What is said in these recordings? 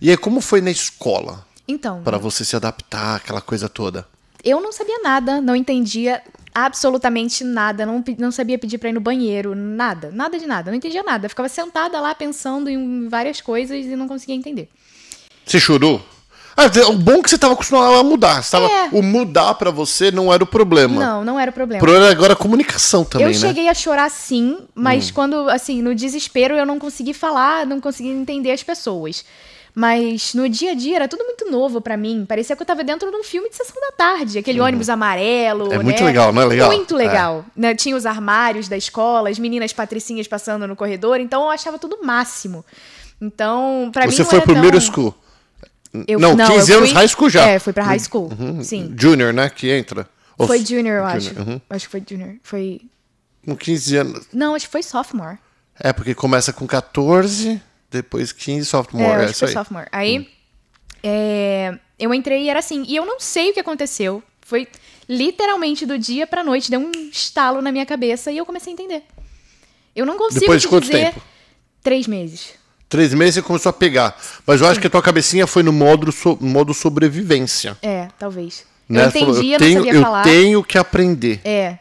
E aí, como foi na escola? Então. Para você se adaptar àquela coisa toda? Eu não sabia nada, não entendia absolutamente nada, não, não sabia pedir para ir no banheiro, nada, nada de nada, não entendia nada. Eu ficava sentada lá pensando em várias coisas e não conseguia entender. Você chorou? Ah, é o bom é que você estava acostumado a mudar. tava, é. O mudar para você não era o problema. Não, não era o problema. O problema era agora a comunicação também, Eu né? cheguei a chorar sim, mas hum. quando, assim, no desespero eu não consegui falar, não consegui entender as pessoas. Mas no dia a dia era tudo muito novo para mim. Parecia que eu tava dentro de um filme de sessão da tarde, aquele uhum. ônibus amarelo. É né? muito legal, não é legal? Muito é. legal. É. Né? Tinha os armários da escola, as meninas patricinhas passando no corredor, então eu achava tudo máximo. Então, para mim. Você foi o primeiro tão... school? Eu, não, não, 15 anos fui, high school já. É, fui pra high school. Uhum. Sim. Junior, né? Que entra. foi junior, eu acho. Uhum. Acho que foi junior. Foi. Com 15 anos. Não, acho que foi sophomore. É, porque começa com 14 depois que Sophomore. É, é tipo isso aí. Sophomore. Aí hum. é, eu entrei e era assim. E eu não sei o que aconteceu. Foi literalmente do dia pra noite, deu um estalo na minha cabeça e eu comecei a entender. Eu não consigo Depois de quanto dizer tempo? três meses. Três meses e começou a pegar. Mas eu acho Sim. que a tua cabecinha foi no modo, so, modo sobrevivência. É, talvez. Né? Eu entendi, eu, tenho, não sabia eu falar. Eu tenho que aprender. É.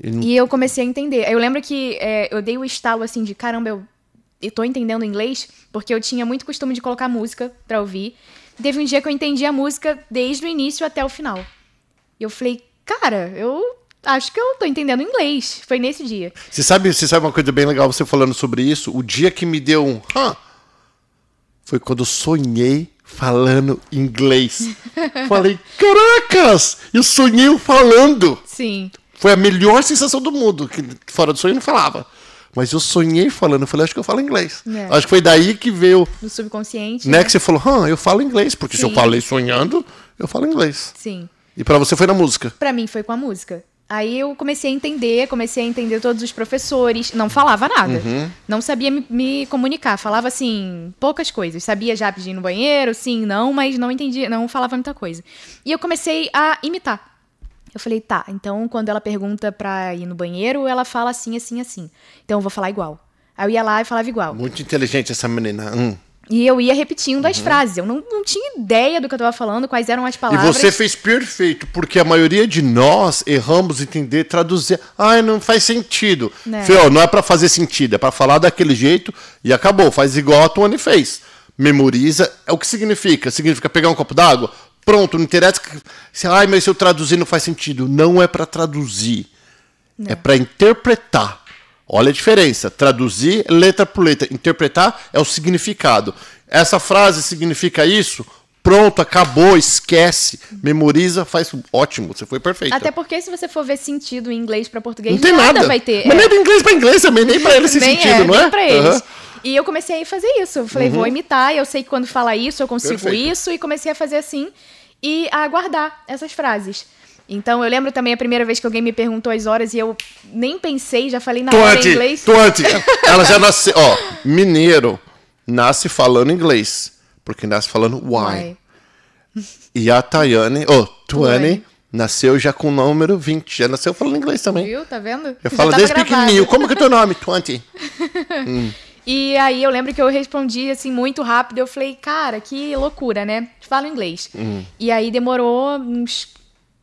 E, não... e eu comecei a entender. Eu lembro que é, eu dei o um estalo assim de, caramba, eu eu tô entendendo inglês, porque eu tinha muito costume de colocar música pra ouvir. Teve um dia que eu entendi a música desde o início até o final. E eu falei, cara, eu acho que eu tô entendendo inglês. Foi nesse dia. Você sabe, você sabe uma coisa bem legal você falando sobre isso? O dia que me deu um Hã? foi quando eu sonhei falando inglês. Falei, caracas! Eu sonhei falando! Sim. Foi a melhor sensação do mundo, que fora do sonho eu não falava. Mas eu sonhei falando, eu falei, acho que eu falo inglês. É. Acho que foi daí que veio. No subconsciente. Né, né? que você falou, hã, eu falo inglês, porque Sim. se eu falei sonhando, eu falo inglês. Sim. E para você foi na música? Para mim foi com a música. Aí eu comecei a entender, comecei a entender todos os professores. Não falava nada. Uhum. Não sabia me, me, comunicar. Falava assim, poucas coisas. Sabia já pedir no banheiro, sim, não, mas não entendia, não falava muita coisa. E eu comecei a imitar. Eu falei, tá, então quando ela pergunta pra ir no banheiro, ela fala assim, assim, assim. Então eu vou falar igual. Aí eu ia lá e falava igual. Muito inteligente essa menina. Hum. E eu ia repetindo uhum. as frases. Eu não, não tinha ideia do que eu estava falando, quais eram as palavras. E você fez perfeito, porque a maioria de nós erramos entender, traduzir. Ai, não faz sentido. Né? Fê, não é para fazer sentido, é para falar daquele jeito e acabou. Faz igual a Tony fez. Memoriza. É o que significa? Significa pegar um copo d'água? Pronto, não interessa que. mas se eu traduzir não faz sentido. Não é para traduzir. Não. É para interpretar. Olha a diferença. Traduzir letra por letra. Interpretar é o significado. Essa frase significa isso? Pronto, acabou, esquece, memoriza, faz ótimo, você foi perfeito. Até porque se você for ver sentido em inglês para português, não tem nada. nada. vai ter. Mas é. nem do inglês para inglês também, nem para eles esse sentido, é, não é? Nem pra eles. Uhum. E eu comecei a fazer isso. Eu falei, uhum. vou imitar, eu sei que quando fala isso, eu consigo Perfeito. isso. E comecei a fazer assim e a guardar essas frases. Então eu lembro também a primeira vez que alguém me perguntou as horas e eu nem pensei, já falei na hora em inglês. Tuante. Ela já nasceu, ó, mineiro nasce falando inglês, porque nasce falando why. why? E a Tayane, ô, oh, Tuane, nasceu já com o número 20, já nasceu falando inglês também. Viu? Tá vendo? Eu já falo desde pequenininho, como que é teu nome? Tuante. hum. E aí eu lembro que eu respondi assim muito rápido. Eu falei, cara, que loucura, né? Falo inglês. Hum. E aí demorou uns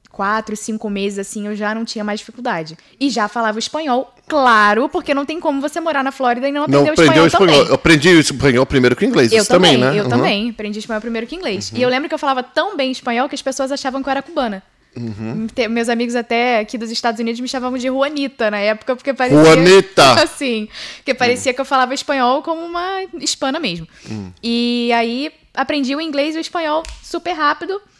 quatro, cinco meses, assim, eu já não tinha mais dificuldade. E já falava espanhol, claro, porque não tem como você morar na Flórida e não aprender não, o espanhol, espanhol também. Eu aprendi o espanhol primeiro que o inglês, eu isso também, né? Eu uhum. também, aprendi espanhol primeiro que inglês. Uhum. E eu lembro que eu falava tão bem espanhol que as pessoas achavam que eu era cubana. Uhum. Meus amigos até aqui dos Estados Unidos me chamavam de Juanita na época, porque parecia. Juanita! Assim. Porque parecia uhum. que eu falava espanhol como uma hispana mesmo. Uhum. E aí aprendi o inglês e o espanhol super rápido.